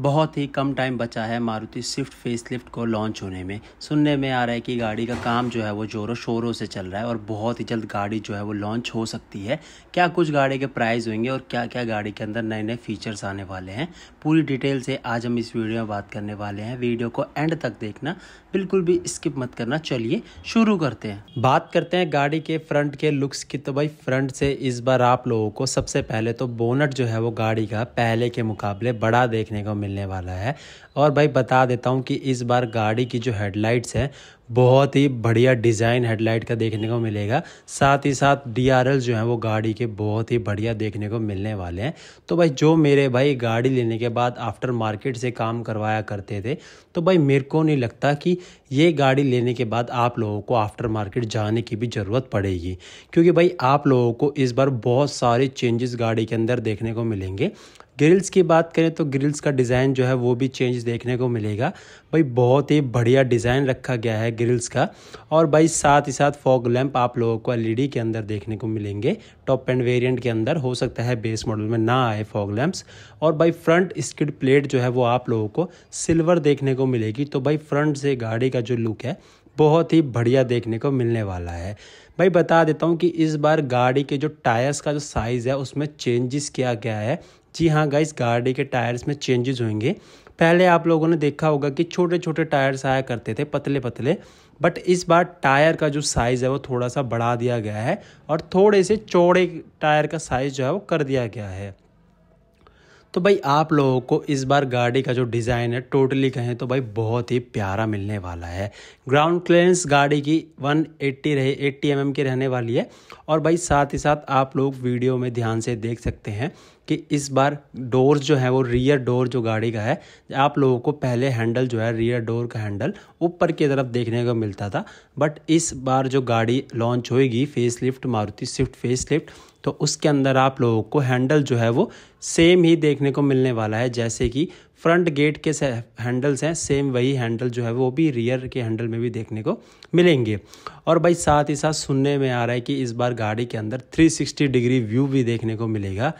बहुत ही कम टाइम बचा है मारुति स्विफ्ट फेसलिफ्ट को लॉन्च होने में सुनने में आ रहा है कि गाड़ी का काम जो है वो जोरों शोरों से चल रहा है और बहुत ही जल्द गाड़ी जो है वो लॉन्च हो सकती है क्या कुछ गाड़ी के प्राइस होंगे और क्या क्या गाड़ी के अंदर नए नए फीचर्स आने वाले हैं पूरी डिटेल से आज हम इस वीडियो में बात करने वाले हैं वीडियो को एंड तक देखना बिल्कुल भी स्किप मत करना चलिए शुरू करते हैं बात करते हैं गाड़ी के फ्रंट के लुक्स की तो भाई फ्रंट से इस बार आप लोगों को सबसे पहले तो बोनट जो है वो गाड़ी का पहले के मुकाबले बड़ा देखने को मिलने वाला है और भाई बता देता हूँ कि इस बार गाड़ी की जो हेडलाइट्स है बहुत ही बढ़िया डिज़ाइन हेडलाइट का देखने को मिलेगा साथ ही साथ डी जो है वो गाड़ी के बहुत ही बढ़िया देखने को मिलने वाले हैं तो भाई जो मेरे भाई गाड़ी लेने के बाद आफ्टर मार्केट से काम करवाया करते थे तो भाई मेरे को नहीं लगता कि ये गाड़ी लेने के बाद आप लोगों को आफ्टर मार्केट जाने की भी ज़रूरत पड़ेगी क्योंकि भाई आप लोगों को इस बार बहुत सारे चेंजेस गाड़ी के अंदर देखने को मिलेंगे ग्रिल्स की बात करें तो ग्रिल्स का डिज़ाइन जो है वो भी चेंज देखने को मिलेगा भाई बहुत ही बढ़िया डिज़ाइन रखा गया है ग्रिल्स का और भाई साथ ही साथ फॉग लैंप आप लोगों को एलईडी e के अंदर देखने को मिलेंगे टॉप एंड वेरिएंट के अंदर हो सकता है बेस मॉडल में ना आए फॉग लैंप्स और भाई फ्रंट स्किड प्लेट जो है वो आप लोगों को सिल्वर देखने को मिलेगी तो भाई फ्रंट से गाड़ी का जो लुक है बहुत ही बढ़िया देखने को मिलने वाला है भाई बता देता हूँ कि इस बार गाड़ी के जो टायर्स का जो साइज़ है उसमें चेंजेस किया गया है जी हाँ गाइस गाड़ी के टायर्स में चेंजेस होंगे पहले आप लोगों ने देखा होगा कि छोटे छोटे टायर्स आया करते थे पतले पतले बट इस बार टायर का जो साइज़ है वो थोड़ा सा बढ़ा दिया गया है और थोड़े से चौड़े टायर का साइज़ जो है वो कर दिया गया है तो भाई आप लोगों को इस बार गाड़ी का जो डिज़ाइन है टोटली कहें तो भाई बहुत ही प्यारा मिलने वाला है ग्राउंड क्लियरेंस गाड़ी की 180 रहे एट्टी एम की रहने वाली है और भाई साथ ही साथ आप लोग वीडियो में ध्यान से देख सकते हैं कि इस बार डोर जो है वो रियर डोर जो गाड़ी का है आप लोगों को पहले हैंडल जो है रियर डोर का हैंडल ऊपर की तरफ देखने को मिलता था बट इस बार जो गाड़ी लॉन्च होएगी face lift Maruti Swift face lift तो उसके अंदर आप लोगों को हैंडल जो है वो सेम ही देखने को मिलने वाला है जैसे कि फ्रंट गेट के हैंडल्स हैं सेम वही हैंडल जो है वो भी रियर के हैंडल में भी देखने को मिलेंगे और भाई साथ ही साथ सुनने में आ रहा है कि इस बार गाड़ी के अंदर 360 डिग्री व्यू भी देखने को मिलेगा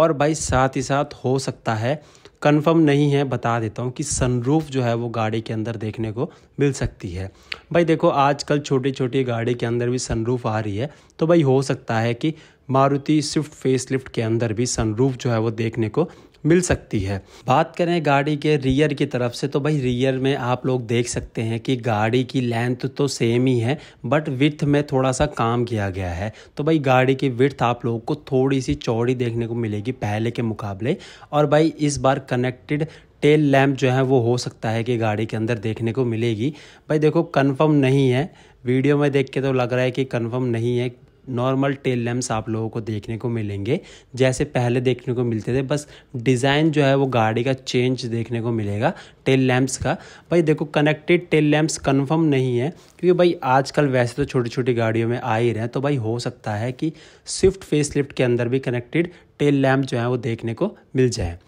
और भाई साथ ही साथ हो सकता है कंफर्म नहीं है बता देता हूँ कि सनरूफ जो है वो गाड़ी के अंदर देखने को मिल सकती है भाई देखो आजकल छोटी छोटी गाड़ी के अंदर भी सनरूफ आ रही है तो भाई हो सकता है कि मारुति स्विफ्ट फेसलिफ्ट के अंदर भी सनरूफ जो है वो देखने को मिल सकती है बात करें गाड़ी के रियर की तरफ से तो भाई रियर में आप लोग देख सकते हैं कि गाड़ी की लेंथ तो सेम ही है बट विथ में थोड़ा सा काम किया गया है तो भाई गाड़ी की विथ आप लोगों को थोड़ी सी चौड़ी देखने को मिलेगी पहले के मुकाबले और भाई इस बार कनेक्टेड टेल लैम्प जो है वो हो सकता है कि गाड़ी के अंदर देखने को मिलेगी भाई देखो कन्फर्म नहीं है वीडियो में देख के तो लग रहा है कि कन्फर्म नहीं है नॉर्मल टेल लैम्प्स आप लोगों को देखने को मिलेंगे जैसे पहले देखने को मिलते थे बस डिज़ाइन जो है वो गाड़ी का चेंज देखने को मिलेगा टेल लैम्प्स का भाई देखो कनेक्टेड टेल लैम्प्स कन्फर्म नहीं है क्योंकि भाई आजकल वैसे तो छोटी छोटी गाड़ियों में आ ही रहे हैं तो भाई हो सकता है कि स्विफ्ट फेस लिफ्ट के अंदर भी कनेक्टेड टेल लैम्प जो है वो देखने को मिल जाए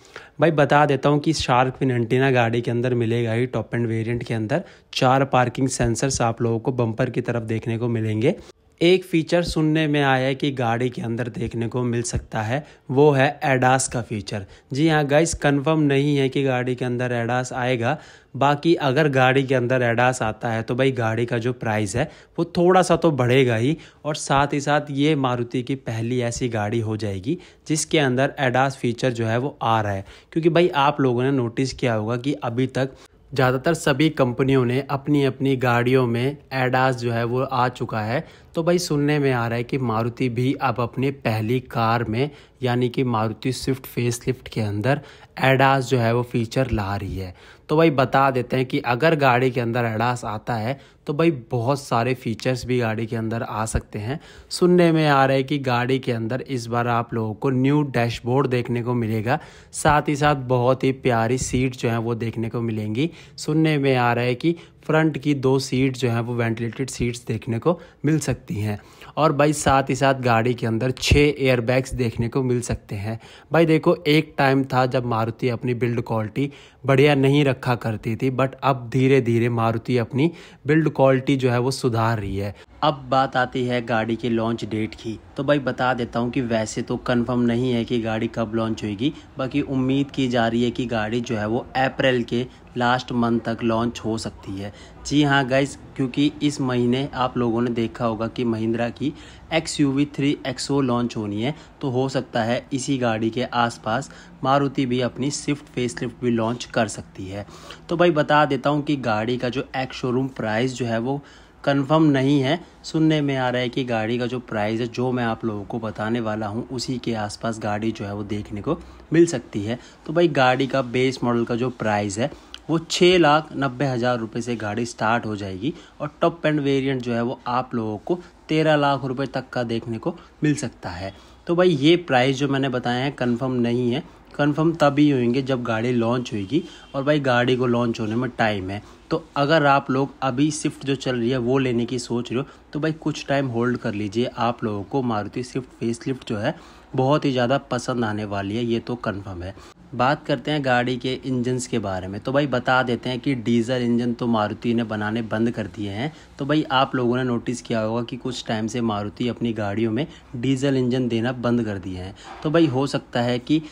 भाई बता देता हूँ कि शार्क फिन एंटीना गाड़ी के अंदर मिलेगा ही टॉप एंड वेरिएंट के अंदर चार पार्किंग सेंसर्स आप लोगों को बम्पर की तरफ देखने को मिलेंगे एक फ़ीचर सुनने में आया है कि गाड़ी के अंदर देखने को मिल सकता है वो है एडास का फ़ीचर जी हाँ गाइस कंफर्म नहीं है कि गाड़ी के अंदर एडास आएगा बाकी अगर गाड़ी के अंदर एडास आता है तो भाई गाड़ी का जो प्राइस है वो थोड़ा सा तो बढ़ेगा ही और साथ ही साथ ये मारुति की पहली ऐसी गाड़ी हो जाएगी जिसके अंदर एडास फीचर जो है वो आ रहा है क्योंकि भाई आप लोगों ने नोटिस किया होगा कि अभी तक ज़्यादातर सभी कंपनियों ने अपनी अपनी गाड़ियों में एडास जो है वो आ चुका है तो भाई सुनने में आ रहा है कि मारुति भी अब अपने पहली कार में यानी कि मारुति स्विफ्ट फेस लिफ्ट के अंदर एडास जो है वो फीचर ला रही है तो भाई बता देते हैं कि अगर गाड़ी के अंदर एडास आता है तो भाई बहुत सारे फीचर्स भी गाड़ी के अंदर आ सकते हैं सुनने में आ रहा है कि गाड़ी के अंदर इस बार आप लोगों को न्यू डैशबोर्ड देखने को मिलेगा साथ ही साथ बहुत ही प्यारी सीट जो है वो देखने को मिलेंगी सुनने में आ रहा है कि फ्रंट की दो सीट जो है वो वेंटिलेटेड सीट्स देखने को मिल सकती हैं और भाई साथ ही साथ गाड़ी के अंदर छः एयरबैग्स देखने को मिल सकते हैं भाई देखो एक टाइम था जब मारुति अपनी बिल्ड क्वालिटी बढ़िया नहीं रखा करती थी बट अब धीरे धीरे मारुति अपनी बिल्ड क्वालिटी जो है वो सुधार रही है अब बात आती है गाड़ी के लॉन्च डेट की तो भाई बता देता हूँ कि वैसे तो कंफर्म नहीं है कि गाड़ी कब लॉन्च होगी बाकी उम्मीद की जा रही है कि गाड़ी जो है वो अप्रैल के लास्ट मंथ तक लॉन्च हो सकती है जी हाँ गाइज क्योंकि इस महीने आप लोगों ने देखा होगा कि महिंद्रा की X U V three XO launch होनी है तो हो सकता है इसी गाड़ी के आसपास मारुति भी अपनी स्विफ्ट लिफ्ट भी लॉन्च कर सकती है तो भाई बता देता हूँ कि गाड़ी का जो एक्स शोरूम प्राइस जो है वो कंफर्म नहीं है सुनने में आ रहा है कि गाड़ी का जो प्राइस है जो मैं आप लोगों को बताने वाला हूँ उसी के आसपास गाड़ी जो है वो देखने को मिल सकती है तो भाई गाड़ी का बेस मॉडल का जो प्राइस है वो छः लाख नब्बे हज़ार रुपये से गाड़ी स्टार्ट हो जाएगी और टॉप एंड वेरिएंट जो है वो आप लोगों को तेरह लाख रुपये तक का देखने को मिल सकता है तो भाई ये प्राइस जो मैंने बताया है कन्फर्म नहीं है कंफर्म तभी होंगे जब गाड़ी लॉन्च होगी और भाई गाड़ी को लॉन्च होने में टाइम है तो अगर आप लोग अभी शिफ्ट जो चल रही है वो लेने की सोच रहे हो तो भाई कुछ टाइम होल्ड कर लीजिए आप लोगों को मारुति स्विफ्ट फेस जो है बहुत ही ज़्यादा पसंद आने वाली है ये तो कन्फर्म है बात करते हैं गाड़ी के इंजन्स के बारे में तो भाई बता देते हैं कि डीज़ल इंजन तो मारुति ने बनाने बंद कर दिए हैं तो भाई आप लोगों ने नोटिस किया होगा कि कुछ टाइम से मारुति अपनी गाड़ियों में डीज़ल इंजन देना बंद कर दिए हैं तो भाई हो सकता है कि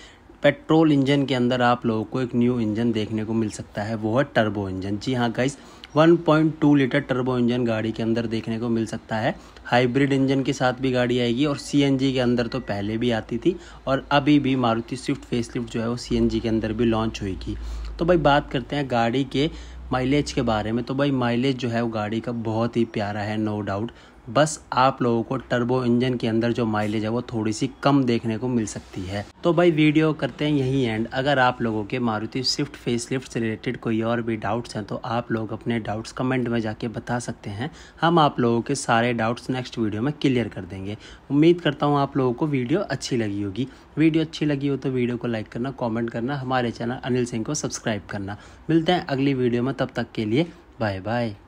पेट्रोल इंजन के अंदर आप लोगों को एक न्यू इंजन देखने को मिल सकता है वो है टर्बो इंजन जी हाँ गाइस 1.2 लीटर टर्बो इंजन गाड़ी के अंदर देखने को मिल सकता है हाइब्रिड इंजन के साथ भी गाड़ी आएगी और सी के अंदर तो पहले भी आती थी और अभी भी मारुति स्विफ्ट फेस जो है वो सी के अंदर भी लॉन्च होगी तो भाई बात करते हैं गाड़ी के माइलेज के बारे में तो भाई माइलेज जो है वो गाड़ी का बहुत ही प्यारा है नो डाउट बस आप लोगों को टर्बो इंजन के अंदर जो माइलेज है वो थोड़ी सी कम देखने को मिल सकती है तो भाई वीडियो करते हैं यहीं एंड अगर आप लोगों के मारुति स्विफ्ट फेस लिफ्ट से रिलेटेड कोई और भी डाउट्स हैं तो आप लोग अपने डाउट्स कमेंट में जाके बता सकते हैं हम आप लोगों के सारे डाउट्स नेक्स्ट वीडियो में क्लियर कर देंगे उम्मीद करता हूँ आप लोगों को वीडियो अच्छी लगी होगी वीडियो अच्छी लगी हो तो वीडियो को लाइक करना कॉमेंट करना हमारे चैनल अनिल सिंह को सब्सक्राइब करना मिलते हैं अगली वीडियो में तब तक के लिए बाय बाय